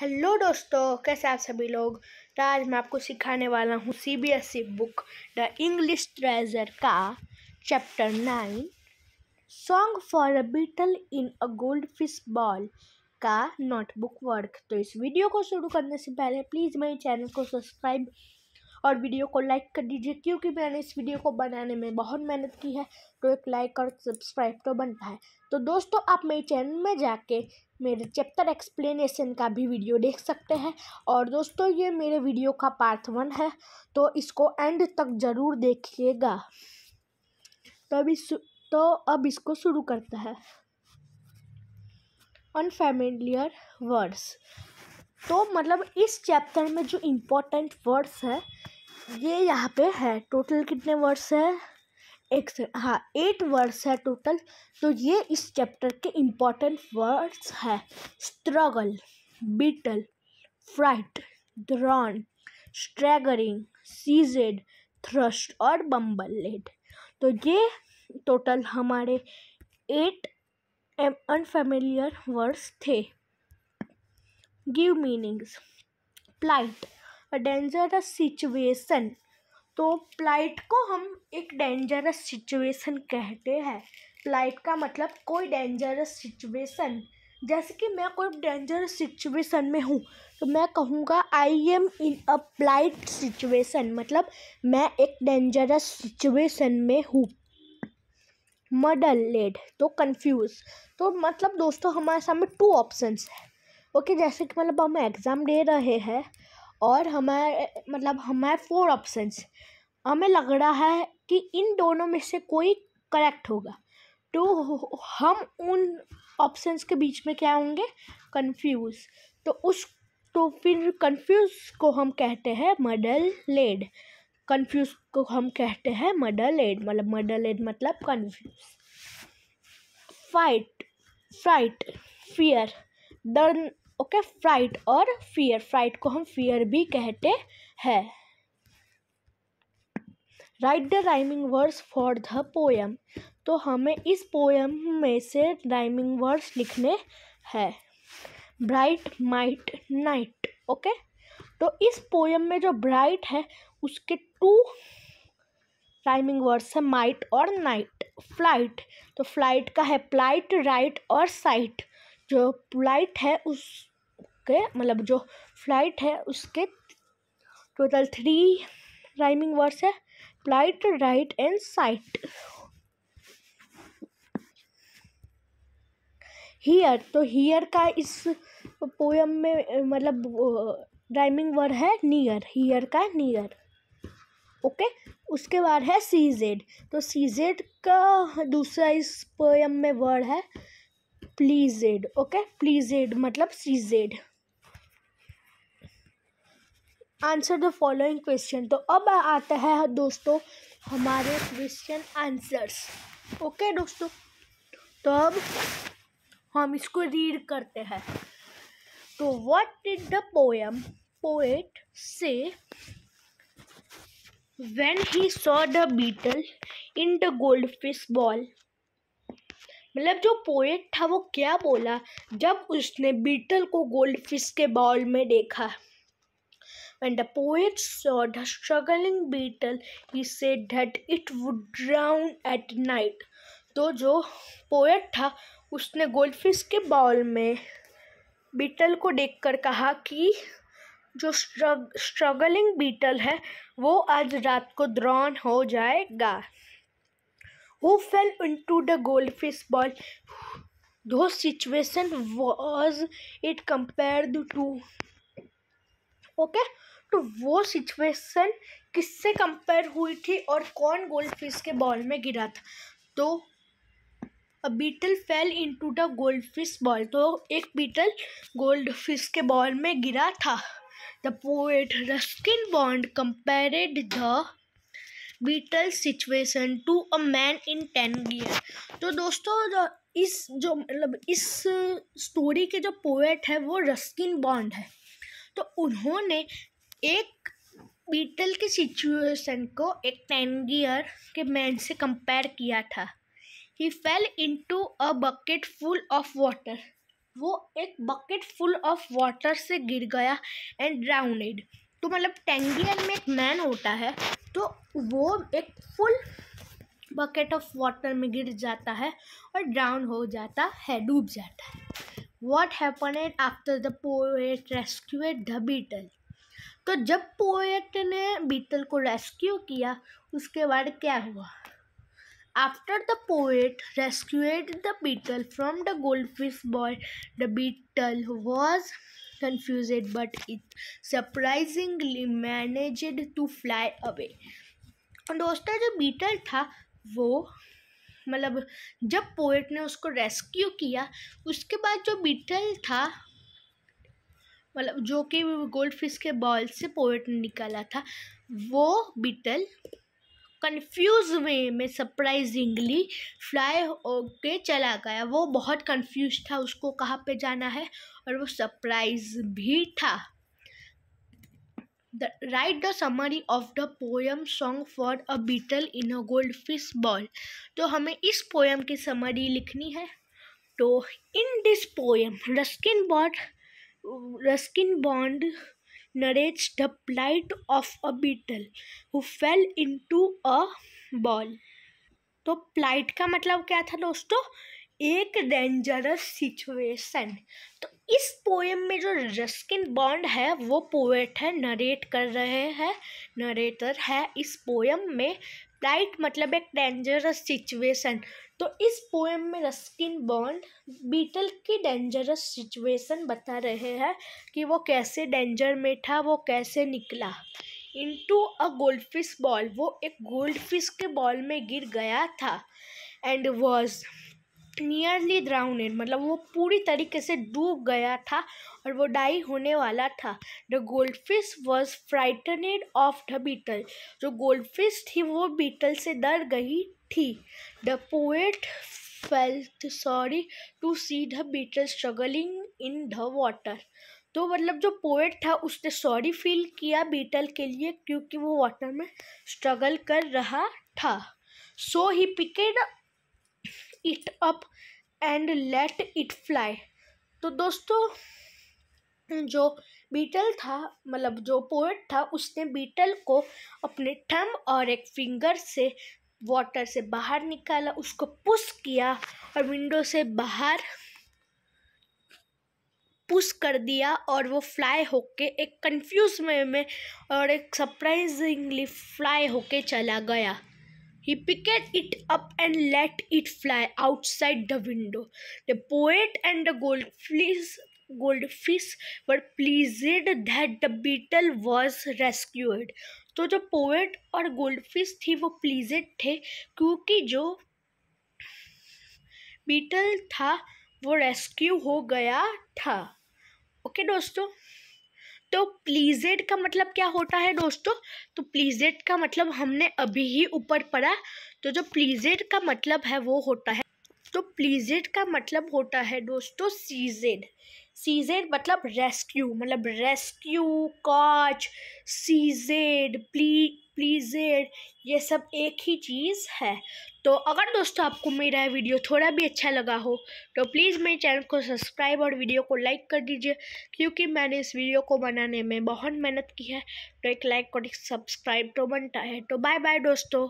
Hello दोस्तों कैसे आप सभी लोग तो आज मैं आपको सिखाने वाला हूँ CBSE book the English treasure का chapter nine song for a beetle in a goldfish bowl का नोटबुक वर्क तो इस वीडियो को शुरू करने से पहले प्लीज़ मेरे चैनल को सब्सक्राइब और वीडियो को लाइक कर दीजिए क्योंकि मैंने इस वीडियो को बनाने में बहुत मेहनत की है तो एक लाइक और सब्सक्राइब तो बनता है तो दोस्तों आप मेरे चैनल में जाके मेरे चैप्टर एक्सप्लेनेशन का भी वीडियो देख सकते हैं और दोस्तों ये मेरे वीडियो का पार्ट वन है तो इसको एंड तक ज़रूर देखिएगा तो अभी तो अब इसको शुरू करता है अनफेमिलियर वर्ड्स तो मतलब इस चैप्टर में जो इम्पोर्टेंट वर्ड्स है ये यहाँ पे है टोटल कितने वर्ड्स है एक से हाँ एट वर्ड्स है टोटल तो ये इस चैप्टर के इम्पोर्टेंट वर्ड्स है struggle beetle fright drown staggering seized thrust और बम्बल लेड तो ये टोटल हमारे एट अनफेमिलियर वर्ड्स थे give meanings plight dangerous situation तो प्लाइट को हम एक डेंजरस सिचुएशन कहते हैं प्लाइट का मतलब कोई डेंजरस सिचुएसन जैसे कि मैं कोई डेंजरस सिचुएसन में हूँ तो मैं कहूँगा I am in a plight situation मतलब मैं एक डेंजरस सिचुएसन में हूँ मडल लेड तो कंफ्यूज तो मतलब दोस्तों हमारे सामने टू ऑप्शंस है ओके जैसे कि मतलब हम एग्ज़ाम दे रहे हैं और हमारे मतलब हमारे फोर ऑप्शंस हमें लग रहा है कि इन दोनों में से कोई करेक्ट होगा तो हम उन ऑप्शंस के बीच में क्या होंगे कंफ्यूज तो उस तो फिर कंफ्यूज को हम कहते हैं मडल लेड कंफ्यूज को हम कहते हैं मडल एड मतलब मडल एड मतलब कंफ्यूज फाइट फ्राइट फियर डर ओके फ्राइट और फियर फ्राइट को हम फियर भी कहते हैं right the rhyming words for the poem तो हमें इस पोएम में से राइमिंग वर्ड्स लिखने हैं ब्राइट माइट नाइट ओके तो इस पोएम में जो ब्राइट है उसके टू राइमिंग वर्ड्स है माइट और नाइट फ्लाइट तो फ्लाइट का है प्लाइट राइट और साइट जो फ्लाइट है उसके मतलब जो फ्लाइट है उसके टोटल थ्री राइमिंग वर्ड्स है flight right and sight here तो हीयर का इस पोयम में मतलब राइमिंग वर्ड है नियर हीयर का नियर ओके उसके बाद है सीजेड तो सीजेड का दूसरा इस पोयम में वर्ड है प्लीजेड ओके प्लीजेड मतलब seized answer the following question तो अब आता है दोस्तों हमारे क्वेश्चन आंसर्स ओके दोस्तों तो अब हम इसको रीड करते हैं तो what did the poem poet see he saw the beetle in the goldfish bowl मतलब जो पोएट था वो क्या बोला जब उसने बीटल को गोल्ड फिश के बाउल में देखा When the poet saw the struggling beetle, he said that it would drown at night. तो जो पोएट था उसने गोल्डफिश के बाउल में बीटल को देखकर कहा कि जो स्ट्रगलिंग बीटल है वो आज रात को ड्रॉन हो जाएगा who fell into the goldfish bowl. Those situation was it compared to okay okay? तो वो सिचुएशन किससे कंपेयर हुई थी और कौन गोल्ड फिश के बॉल में गिरा था तो a beetle fell to the goldfish bowl तो एक बीटल गोल्ड फिश के बॉल में गिरा था the poet Ruskin Bond compared the beetle situation to a man in ten gear तो दोस्तों जो इस जो मतलब इस स्टोरी के जो पोएट है वो रस्किन बॉन्ड है तो उन्होंने एक बीटल के सिचुएशन को एक टेन गियर के मैन से कंपेयर किया था he fell in to a bucket full of water वो एक बकेट फुल ऑफ वाटर से गिर गया एंड ड्राउनेड तो मतलब टेंगियन में एक मैन होता है तो वो एक फुल बकेट ऑफ वाटर में गिर जाता है और ड्राउन हो जाता है डूब जाता है what happen at after the poet rescued the beetle तो जब पोएट ने बीटल को रेस्क्यू किया उसके बाद क्या हुआ after the poet rescued the beetle from the goldfish bowl the beetle was confused but it surprisingly managed to fly away दोस्तों जो बीटल था वो मतलब जब पोएट ने उसको रेस्क्यू किया उसके बाद जो बीटल था मतलब जो कि गोल्ड फिश के बॉल से पोएट ने निकाला था वो बीटल कंफ्यूज वे में सरप्राइजिंगली फ्लाई होके चला गया वो बहुत कंफ्यूज था उसको कहाँ पे जाना है और वो सरप्राइज भी था the right the summary of the poem song for a beetle in a goldfish bowl तो हमें इस पोएम की समरी लिखनी है तो in this poem Ruskin Bond Ruskin Bond narrates the plight of a beetle who fell into a ball तो plight का मतलब क्या था दोस्तों एक डेंजरस सिचुएशन तो इस पोएम में जो रस्किन बॉन्ड है वो पोएट है नरेट कर रहे हैं नरेटर है इस पोएम में प्लाइट मतलब एक डेंजरस सिचुएशन तो इस पोएम में रस्किन बॉन्ड बीटल की डेंजरस सिचुएशन बता रहे हैं कि वो कैसे डेंजर में था वो कैसे निकला into a goldfish bowl वो एक गोल्ड फिश के बॉल में गिर गया था एंड वॉज नियरली ड्राउनेड मतलब वो पूरी तरीके से डूब गया था और वो डाई होने वाला था the goldfish was frightened of the beetle जो गोल्ड फिश थी वो बीटल से डर गई थी the poet felt sorry to see the beetle struggling in the water. तो मतलब जो पोएट था उसने सॉरी फील किया बीटल के लिए क्योंकि वो वाटर में स्ट्रगल कर रहा था so he picked it up and let it fly तो दोस्तों जो बीटल था मतलब जो पोएट था उसने बीटल को अपने थम और एक फिंगर से वाटर से बाहर निकाला उसको पुश किया और विंडो से बाहर पुश कर दिया और वो फ्लाई होके एक कंफ्यूज वे में और एक सरप्राइजिंगली फ्लाई होके चला गया he picked it up and let it fly outside the window. The poet and the goldfish goldfish were pleased that the beetle was rescued तो जो पोएट और गोल्ड फिश थी वो प्लीजेड थे क्योंकि जो बीटल था वो रेस्क्यू हो गया था ओके दोस्तों तो प्लीजेड का मतलब क्या होता है दोस्तों तो प्लीजेड का मतलब हमने अभी ही ऊपर पढ़ा तो जो प्लीजेड का मतलब है वो होता है तो प्लीजेड का मतलब होता है दोस्तों सीजेड सीजेड मतलब रेस्क्यू मतलब रेस्क्यू काच सीजेड प्ली प्लीजेड ये सब एक ही चीज़ है तो अगर दोस्तों आपको मेरा वीडियो थोड़ा भी अच्छा लगा हो तो प्लीज़ मेरे चैनल को सब्सक्राइब और वीडियो को लाइक कर दीजिए क्योंकि मैंने इस वीडियो को बनाने में बहुत मेहनत की है तो एक लाइक और एक सब्सक्राइब तो बनता है तो बाय बाय दोस्तों